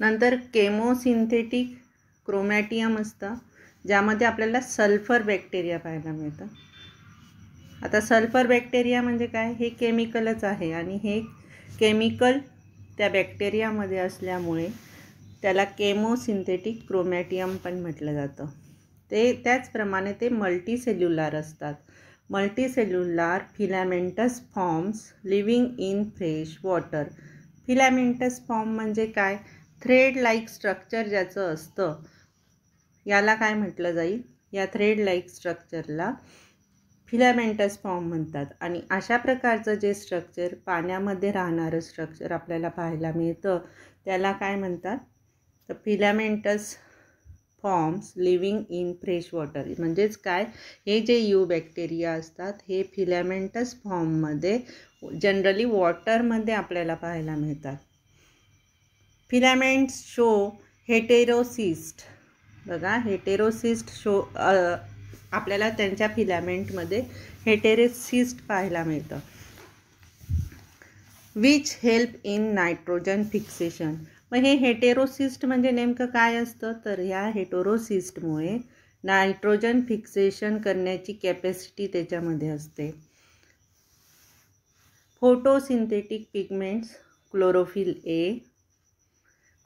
नंतर केमोसिंथेटिक क्रोमॅटियम असतं ज्यामध्ये आपल्याला सल्फर बॅक्टेरिया पाहायला मिळतं आता सल्फर बॅक्टेरिया म्हणजे काय हे केमिकलच आहे आणि हे केमिकल त्या बॅक्टेरियामध्ये असल्यामुळे त्याला केमोसिंथेटिक क्रोमॅटियम पण म्हटलं जातं ते त्याचप्रमाणे ते सेल्युलर असतात multicellular filamentous forms living in fresh water filamentous form म्हणजे काय थ्रेड लाईक स्ट्रक्चर ज्याचं असतं याला काय म्हटलं जाईल या थ्रेड लाईक स्ट्रक्चरला फिलॅमेंटस फॉर्म म्हणतात आणि अशा प्रकारचं जे स्ट्रक्चर पाण्यामध्ये राहणारं स्ट्रक्चर आपल्याला पाहायला मिळतं त्याला काय म्हणतात तर filamentous forms living in fresh water म्हणजेच काय हे जे यू बॅक्टेरिया असतात हे फिलॅमेंटस फॉर्ममध्ये जनरली वॉटरमध्ये आपल्याला पाहायला मिळतात फिलॅमेंट्स शो हेटेरोसिस्ट बघा हेटेरोसिस्ट शो आपल्याला त्यांच्या फिलॅमेंटमध्ये हेटेरोसिस्ट पाहायला मिळतं which help in nitrogen fixation मग हे हेटेरोसिस्ट म्हणजे नेमकं काय असतं तर ह्या हेटेरोसिस्टमुळे नायट्रोजन फिक्सेशन करण्याची कॅपॅसिटी त्याच्यामध्ये असते photosynthetic pigments chlorophyll A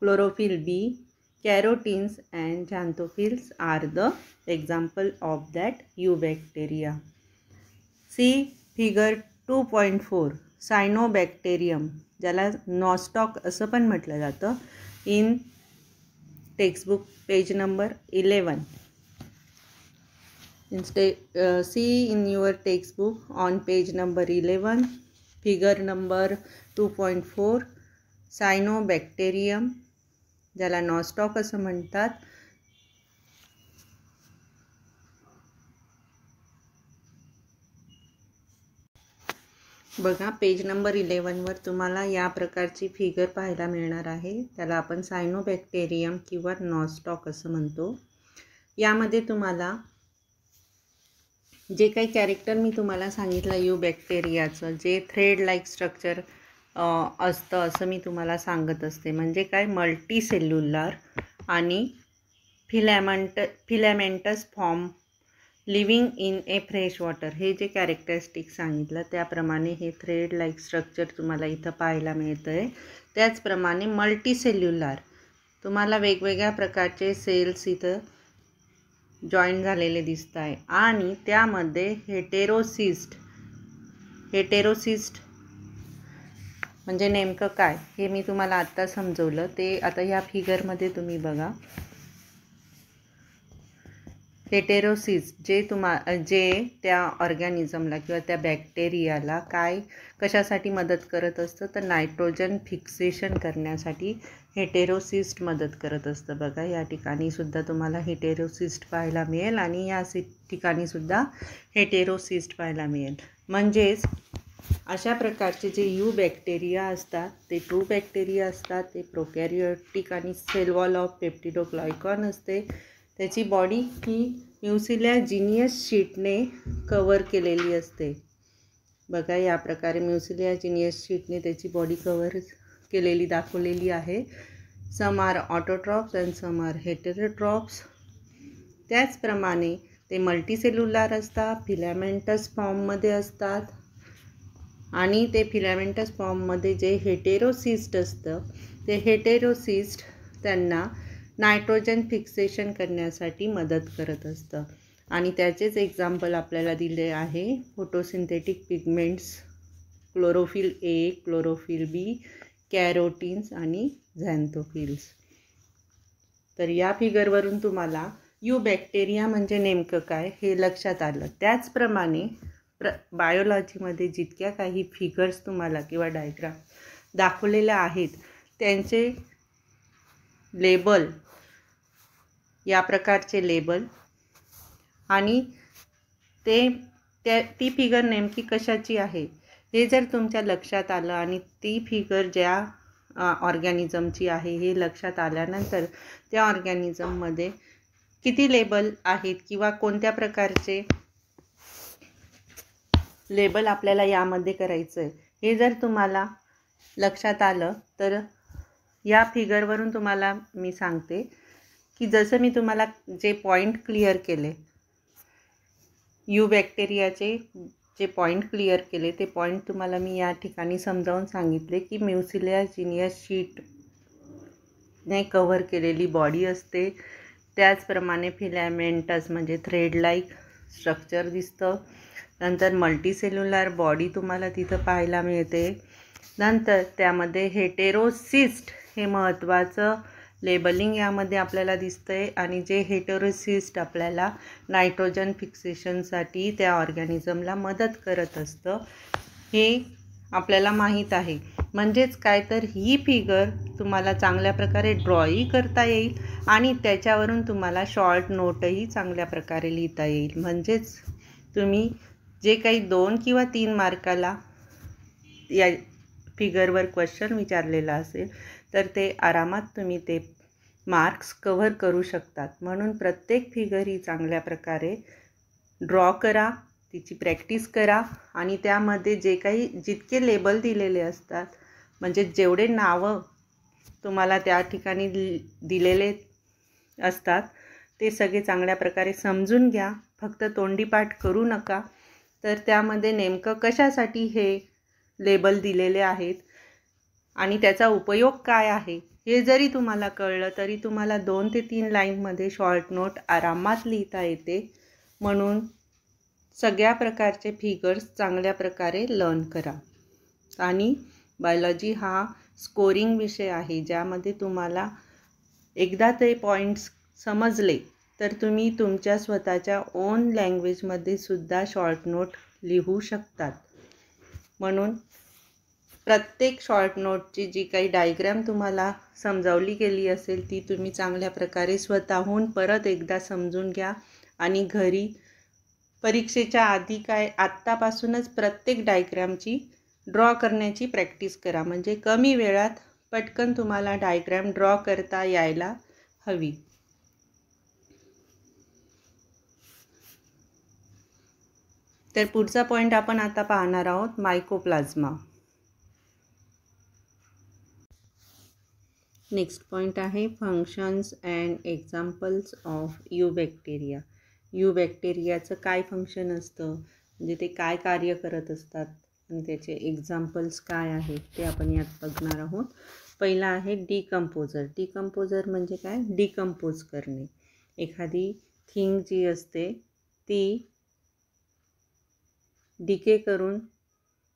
chlorophyll B carotenes and xanthophylls are the example of that eubacteria see figure two point four cyanobacterium ज्याला नॉस्टॉक असं पण म्हटलं जातं in textbook page number eleven इन्स्टे see in your textbook on page number eleven figure number two point four cyanobacterium ज्याला Nostoc असं म्हणतात बघा page number इलेवनवर तुम्हाला या प्रकारची फिगर पाहायला मिळणार आहे त्याला आपण सायनोबॅक्टेरियम किंवा नॉस्टॉक असं म्हणतो यामध्ये तुम्हाला जे काही कॅरेक्टर मी तुम्हाला सांगितलं यू बॅक्टेरियाचं जे थ्रेड लाईक स्ट्रक्चर असतं असं मी तुम्हाला सांगत असते म्हणजे काय मल्टी सेल्युलर आणि filament filamentous form living in a fresh water हे जे कॅरेक्टरिस्टिक सांगितलं त्याप्रमाणे हे थ्रेड लाईक स्ट्रक्चर तुम्हाला इथं पाहायला मिळतं आहे त्याचप्रमाणे मल्टीसेल्युलर तुम्हाला वेगवेगळ्या प्रकारचे सेल्स इथं जॉईन झालेले दिसत आहे आणि त्यामध्ये हेटेरोसिस्ट हेटेरोसिस्ट म्हणजे नेमकं काय हे मी तुम्हाला आत्ता समजवलं ते आता ह्या फिगरमध्ये तुम्ही बघा हेटेरोसिस जे तुम्हा जे त्या ऑर्गॅनिझमला किंवा त्या बॅक्टेरियाला काय कशासाठी मदत करत असतं तर नायट्रोजन फिक्सेशन करण्यासाठी हेटेरोसिस्ट मदत करत असतं बघा या ठिकाणीसुद्धा तुम्हाला हेटेरोसिस्ट पाहायला मिळेल आणि या सि ठिकाणीसुद्धा हेटेरोसिस्ट पाहायला मिळेल म्हणजेच अशा प्रकारचे जे यू बॅक्टेरिया असतात ते ट्रू बॅक्टेरिया असतात ते प्रोकॅरियोटिक आणि सेलवॉल ऑफ पेप्टिडोक्लॉयकॉन असते त्याची बॉडी ही म्युसिल्या जिनियस शीटने कवर केलेली असते बघा या प्रकारे म्युसिल्या जिनियस शीटने त्याची बॉडी कवर केलेली दाखवलेली आहे some are autotrophs and some are heterotrophs त्याचप्रमाणे ते मल्टीसेल्युलर असतात फिलॅमेंटस फॉर्ममध्ये असतात आणि ते फिलॅमेंटस फॉर्ममध्ये जे हेटेरोसिस्ट असतं ते हेटेरोसिस्ट त्यांना नायट्रोजन फिक्सेशन करण्यासाठी मदत करत असतं आणि त्याचेच एक्झाम्पल आपल्याला दिले आहे photosynthetic pigments chlorophyll A chlorophyll B carotenes आणि झॅन्थोफिल्स तर या फिगरवरून तुम्हाला यू बॅक्टेरिया म्हणजे नेमकं काय हे लक्षात आलं त्याचप्रमाणे प्र बायोलॉजीमध्ये जितक्या काही फिगर्स तुम्हाला किंवा डायग्राम दाखवलेल्या आहेत त्यांचे लेबल या प्रकारचे लेबल आणि ते त्या ती फिगर नेमकी कशाची आहे हे जर तुमच्या लक्षात आलं आणि ती फिगर ज्या ऑर्गॅनिझमची आहे हे लक्षात आल्यानंतर त्या ऑर्गॅनिझममध्ये किती लेबल आहेत किंवा कोणत्या प्रकारचे लेबल आपल्याला यामध्ये करायचं आहे हे जर तुम्हाला लक्षात आलं तर या फिगरवरून तुम्हाला मी सांगते की जसं मी तुम्हाला जे पॉईंट क्लिअर केले यू बॅक्टेरियाचे जे पॉईंट क्लिअर केले ते पॉईंट तुम्हाला मी या ठिकाणी समजावून सांगितले की म्युसिलिया जिनियस शीटने कव्हर केलेली बॉडी असते त्याचप्रमाणे फिलॅमेंटस म्हणजे थ्रेड लाईक स्ट्रक्चर दिसतं नंतर मल्टीसेल्युलर बॉडी तुम्हाला तिथं पाहायला मिळते नंतर त्यामध्ये हेटेरोसिस्ट हे महत्त्वाचं लेबलिंग यामध्ये आपल्याला दिसतं आहे आणि जे हेटोरोसिस्ट आपल्याला नायट्रोजन फिक्सेशनसाठी त्या ऑर्गॅनिझमला मदत करत असतं हे आपल्याला माहीत आहे म्हणजेच काय तर ही फिगर तुम्हाला चांगल्या प्रकारे ड्रॉही करता येईल आणि त्याच्यावरून तुम्हाला शॉर्ट नोटही चांगल्या प्रकारे लिहिता येईल म्हणजेच तुम्ही जे काही दोन किंवा तीन मार्काला या फिगरवर क्वेश्चन विचारलेला असेल तर ते आरामात तुम्ही ते मार्क्स कव्हर करू शकतात म्हणून प्रत्येक फिगर ही चांगल्या प्रकारे ड्रॉ करा तिची प्रॅक्टिस करा आणि त्यामध्ये जे काही जितके लेबल दिलेले असतात म्हणजे जेवढे नावं तुम्हाला त्या ठिकाणी दिलेले असतात ते सगळे चांगल्या प्रकारे समजून घ्या फक्त तोंडीपाठ करू नका तर त्यामध्ये नेमकं कशासाठी हे लेबल दिलेले आहेत आणि त्याचा उपयोग काय आहे हे जरी तुम्हाला कळलं तरी तुम्हाला दोन ते तीन लाईनमध्ये शॉर्ट नोट आरामात लिहिता येते म्हणून सगळ्या प्रकारचे फिगर्स चांगल्या प्रकारे लर्न करा आणि बायोलॉजी हा स्कोरिंग विषय आहे ज्यामध्ये तुम्हाला एकदा ते पॉईंट्स समजले तर तुम्ही तुमच्या स्वतःच्या ओन लँग्वेजमध्ये सुद्धा शॉर्ट नोट लिहू शकतात म्हणून प्रत्येक शॉर्ट नोटची जी काही डायग्रॅम तुम्हाला समजावली गेली असेल ती तुम्ही चांगल्या प्रकारे स्वतःहून परत एकदा समजून घ्या आणि घरी परीक्षेच्या आधी काय आत्तापासूनच प्रत्येक डायग्रॅमची ड्रॉ करण्याची प्रॅक्टिस करा म्हणजे कमी वेळात पटकन तुम्हाला डायग्रॅम ड्रॉ करता यायला हवी तर पुढचा पॉईंट आपण आता पाहणार आहोत मायकोप्लाझ्मा नेक्स्ट पॉईंट आहे functions and examples of eubacteria यू बॅक्टेरियाचं काय फंक्शन असतं म्हणजे ते काय कार्य करत असतात आणि त्याचे एक्झाम्पल्स काय आहेत ते आपण यात बघणार आहोत पहिला आहे डिकम्पोजर डिकम्पोजर म्हणजे काय डिकम्पोज करणे एखादी थिंग जी असते ती डिके करून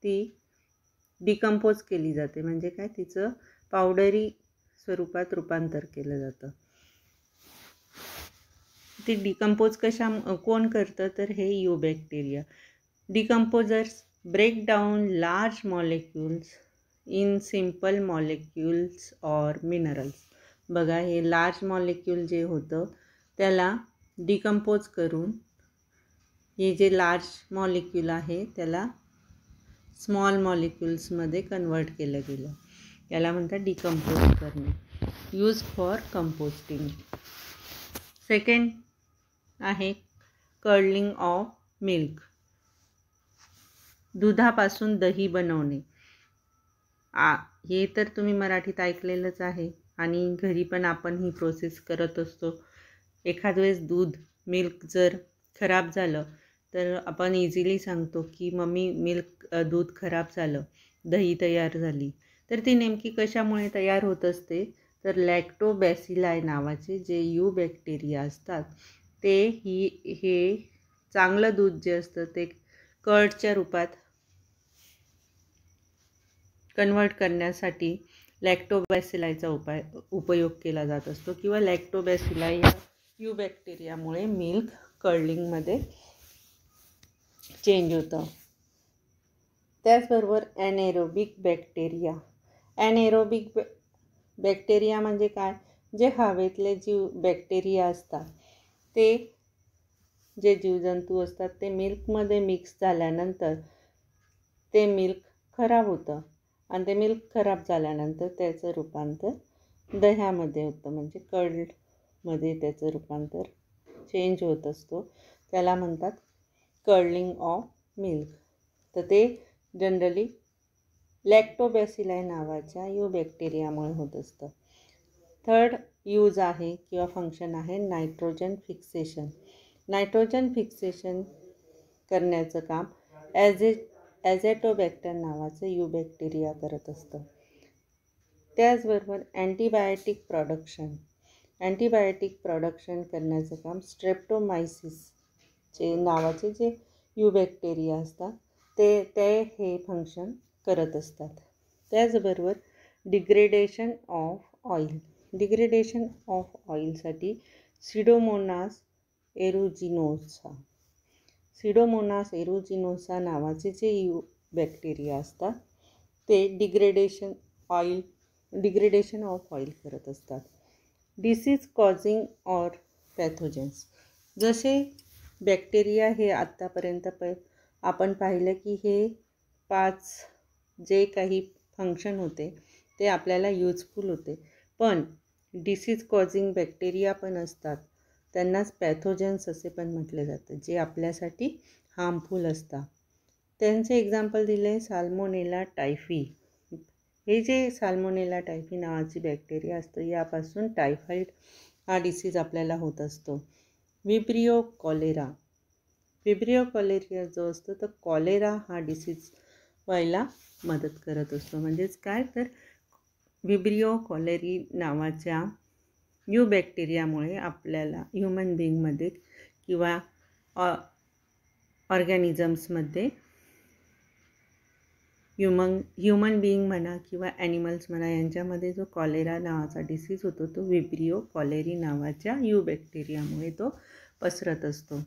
ती डिकम्पोज केली जाते म्हणजे काय तिचं पावडरी स्वरूपात रूपांतर केलं जातं ते डिकम्पोज कशा कोण करतं तर हे eubacteria decomposers break down large molecules in simple molecules or minerals बघा हे लार्ज मॉलेक्युल जे होतं त्याला डिकम्पोज करून हे जे लार्ज मॉलिक्यूल आहे त्याला स्मॉल मॉलिक्युल्समध्ये कन्वर्ट केलं गेलं याला म्हणतात डिकम्पोज करणे यूज फॉर कंपोस्टिंग सेकंड आहे कर्लिंग ऑफ मिल्क दुधापासून दही बनवणे आ हे तर तुम्ही मराठीत ऐकलेलंच आहे आणि घरी पण आपण ही प्रोसेस करत असतो एखाद वेळेस दूध मिल्क जर खराब झालं तर आपण इझिली सांगतो की मम्मी मिल्क दूध खराब झालं दही तयार झाली तर ती नेमकी कशामुळे तयार होत असते तर लॅक्टोबॅसिलाय नावाचे जे यू बॅक्टेरिया असतात ते ही हे चांगलं दूध जे असतं ते कर्डच्या रूपात कन्वर्ट करण्यासाठी लॅक्टोबॅसिलायचा उपाय उपयोग केला जात असतो किंवा लॅक्टोबॅसिलाय या यू बॅक्टेरियामुळे मिल्क कर्लिंगमध्ये चेंज होतं त्याचबरोबर ॲनेरोबिक बॅक्टेरिया ॲनेरोबिक बॅ बॅक्टेरिया म्हणजे काय जे हवेतले जीव बॅक्टेरिया असतात ते जे जीवजंतू असतात ते मिल्कमध्ये मिक्स झाल्यानंतर ते मिल्क खराब होतं आणि ते मिल्क खराब झाल्यानंतर त्याचं रूपांतर दह्यामध्ये होतं म्हणजे कर्ल्डमध्ये त्याचं रूपांतर चेंज होत असतो त्याला म्हणतात कर्लिंग ऑफ मिल्क तर ते जनरली लॅक्टोबॅसिलाय नावाच्या यू बॅक्टेरियामुळे होत असतं थर्ड यूज आहे किंवा फंक्शन आहे नायट्रोजन फिक्सेशन नायट्रोजन फिक्सेशन करण्याचं काम ॲझे ॲझेटोबॅक्टर नावाचं यू बॅक्टेरिया करत असतं त्याचबरोबर अँटीबायोटिक प्रॉडक्शन अँटीबायोटिक प्रोडक्शन करण्याचं काम स्ट्रेप्टोमायसिसचे नावाचे जे यू बॅक्टेरिया असतात ते ते हे फंक्शन करत असतात त्याचबरोबर degradation of oil degradation of ऑइलसाठी सिडोमोनास एरोजिनोसा सिडोमोनास एरोजिनोसा नावाचे जे यू बॅक्टेरिया असतात ते degradation oil degradation of oil करत असतात डिसीज कॉझिंग ऑर पॅथोजन्स जसे बॅक्टेरिया हे आत्तापर्यंत प आपण पाहिलं की हे पाच जे काही फंक्शन होते ते आपल्याला यूजफुल होते पण डिसीज कॉझिंग बॅक्टेरिया पण असतात त्यांनाच पॅथोजन्स असे पण म्हटले जाते जे आपल्यासाठी हार्मफुल असतात त्यांचे एक्झाम्पल दिले साल्मोनेला टायफी हे जे साल्मोनेला टायफी नावाची बॅक्टेरिया असतं यापासून टायफाईड हा डिसीज आपल्याला होत असतो विब्रिओ कॉलेरा विब्रिओ कॉलेरिया जो असतो तर कॉलेरा हा डिसीज व्हायला मदत करत असतो म्हणजेच काय तर विब्रिओ कॉलेरी नावाच्या न्यू बॅक्टेरियामुळे आपल्याला ह्युमन बिईंगमध्ये किंवा ऑ ऑर्गॅनिझम्समध्ये ह्युमन ह्युमन बिईंग म्हणा किंवा ॲनिमल्स म्हणा यांच्यामध्ये जो कॉलेरा नावाचा डिसीज होतो तो विब्रिओ कॉलेरी नावाच्या यू बॅक्टेरियामुळे तो पसरत असतो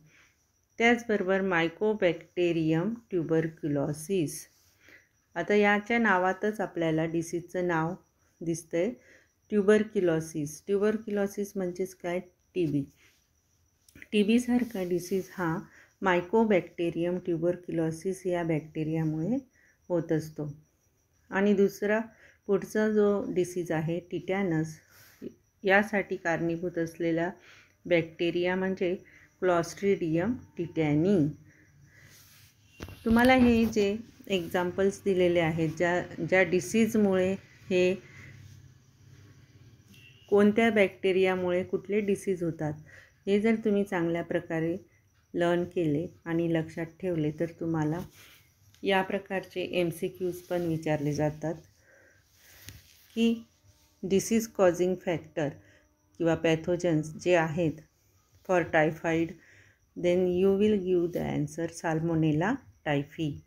त्याचबरोबर मायकोबॅक्टेरियम ट्युबरक्युलॉसिस आता याच्या नावातच आपल्याला डिसीजचं नाव दिसतं आहे ट्युबरक्युलॉसिस ट्युबरक्युलॉसिस म्हणजेच काय टी बी टी बीसारखा डिसीज हा मायकोबॅक्टेरियम ट्युबरक्युलॉसिस या बॅक्टेरियामुळे होत असतो आणि दुसरा पुढचा जो डिसीज आहे टिटॅनस यासाठी कारणीभूत असलेला बॅक्टेरिया म्हणजे क्लॉस्ट्रिडियम टिटॅनी तुम्हाला हे जे एक्झाम्पल्स दिलेले आहेत ज्या ज्या डिसीजमुळे हे कोणत्या बॅक्टेरियामुळे कुठले डिसीज होतात हे जर तुम्ही चांगल्या प्रकारे लर्न केले आणि लक्षात ठेवले तर तुम्हाला या प्रकारचे एम सी क्यूज पण विचारले जातात की डिसीज कॉजिंग फॅक्टर किंवा पॅथोजन्स जे आहेत for typhoid then you will give the answer Salmonella typhi.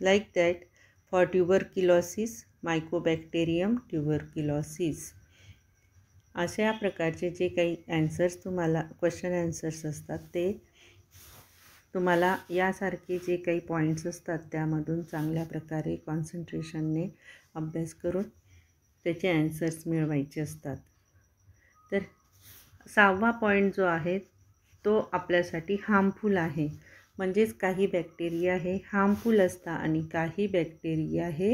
Like that for tuberculosis, mycobacterium tuberculosis. अशा प्रकारचे जे काही ॲन्सर्स तुम्हाला क्वेश्चन ॲन्सर्स असतात ते तुम्हाला यासारखे जे काही पॉईंट्स असतात त्यामधून चांगल्या प्रकारे कॉन्सन्ट्रेशनने अभ्यास करून त्याचे ॲन्सर्स मिळवायचे असतात तर सहावा पॉईंट जो आहे तो आपल्यासाठी हार्मफुल आहे म्हणजेच काही बॅक्टेरिया हे हार्मफुल असतात आणि काही बॅक्टेरिया हे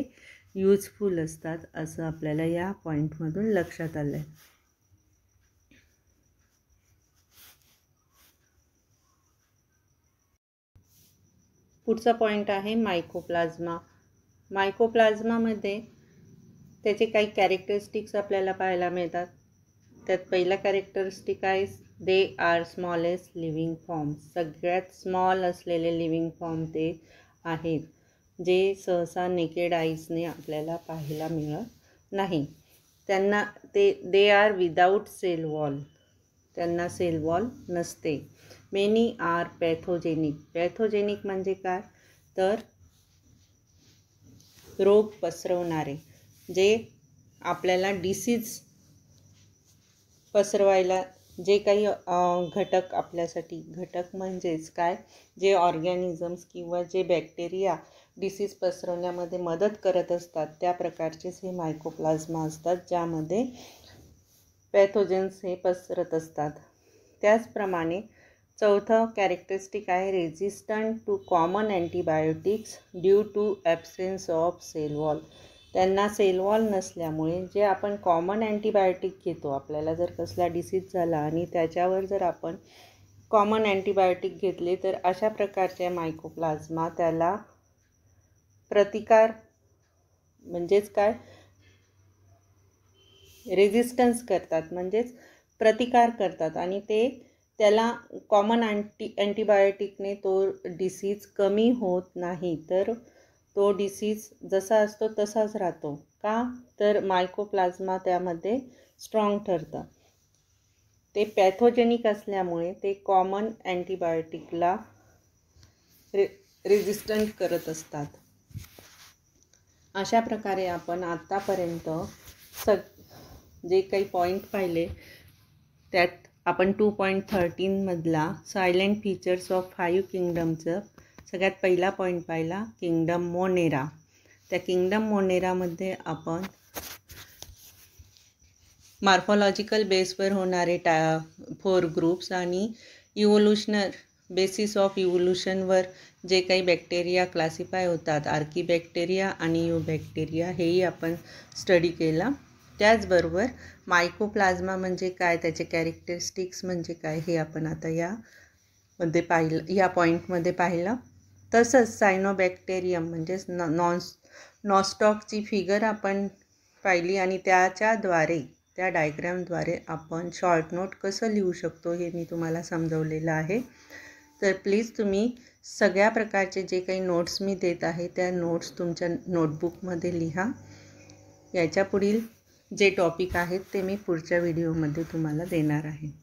यूजफुल असतात असं आपल्याला या पॉईंटमधून लक्षात आलं आहे पुढचा पॉईंट आहे मायकोप्लाझ्मा मायकोप्लाझ्मामध्ये त्याचे काही कॅरेक्टरिस्टिक्स आपल्याला पाहायला मिळतात त्यात पहिला कॅरेक्टरिस्टिक आहे they are smallest living form सगळ्यात स्मॉल असलेले लिव्हिंग फॉर्म ते आहेत जे सहसा नेकेड आईजने आपल्याला पाहायला मिळत नाही त्यांना ते they are without cell wall त्यांना सेल वॉल नसते मेनी आर पॅथोजेनिक पॅथोजेनिक म्हणजे काय तर रोग पसरवणारे जे आपल्याला डिसीज पसरवायला जे काही घटक आपल्यासाठी घटक म्हणजेच काय जे ऑर्गॅनिझम्स किंवा जे बॅक्टेरिया डिसीज पसरवण्यामध्ये मदत करत असतात त्या प्रकारचेच हे मायकोप्लाझ्मा असतात ज्यामध्ये पॅथोजन्स हे पसरत असतात त्याचप्रमाणे चौथं कॅरेक्टरिस्टिक आहे resistant to common antibiotics due to absence of cell wall त्यांना सेलवॉल नसल्यामुळे जे आपण कॉमन अँटीबायोटिक घेतो आपल्याला जर कसला डिसीज झाला आणि त्याच्यावर जर आपण कॉमन अँटीबायोटिक घेतले तर अशा प्रकारचे मायकोप्लाझ्मा त्याला प्रतिकार म्हणजेच काय रेझिस्टन्स करतात म्हणजेच प्रतिकार करतात आणि ते त्याला कॉमन अँटी अँटीबायोटिकने तो डिसीज कमी होत नाही तर तो डिसीज जसा असतो तसाच राहतो का तर मायकोप्लाझ्मा त्यामध्ये स्ट्रॉंग ठरतं ते पॅथोजेनिक असल्यामुळे ते कॉमन अँटीबायोटिकला रे रेझिस्टंट करत असतात अशा प्रकारे आपण आत्तापर्यंत सग जे काही पॉईंट पाहिले त्यात आपण टू पॉईंट थर्टीनमधला सायलेंट फीचर्स ऑफ फाईव्ह किंगडमचं सगळ्यात पहिला पॉईंट पाहिला किंगडम मोनेरा त्या किंगडम मोनेरामध्ये आपण मार्फॉलॉजिकल बेसवर होणारे टा फोर ग्रुप्स आणि इव्होल्युशनर बेसिस ऑफ इव्होल्युशनवर जे काही बॅक्टेरिया क्लासिफाय होतात आर्की बॅक्टेरिया आणि यू बॅक्टेरिया हेही आपण स्टडी केला त्याचबरोबर मायकोप्लाझ्मा म्हणजे काय त्याचे कॅरेक्टरिस्टिक्स म्हणजे काय हे आपण आता या पाहिलं या पॉईंटमध्ये पाहिलं तसंच सायनोबॅक्टेरियम म्हणजेच न नॉन्स नॉस्टॉकची फिगर आपण पाहिली आणि त्याच्याद्वारे त्या डायग्रॅमद्वारे आपण शॉर्ट नोट कसं लिहू शकतो हे मी तुम्हाला समजवलेलं आहे तर प्लीज तुम्ही सगळ्या प्रकारचे जे काही नोट्स मी देत आहे त्या नोट्स तुमच्या नोटबुकमध्ये लिहा याच्या पुढील जे टॉपिक आहेत ते मी पुढच्या व्हिडिओमध्ये तुम्हाला देणार आहे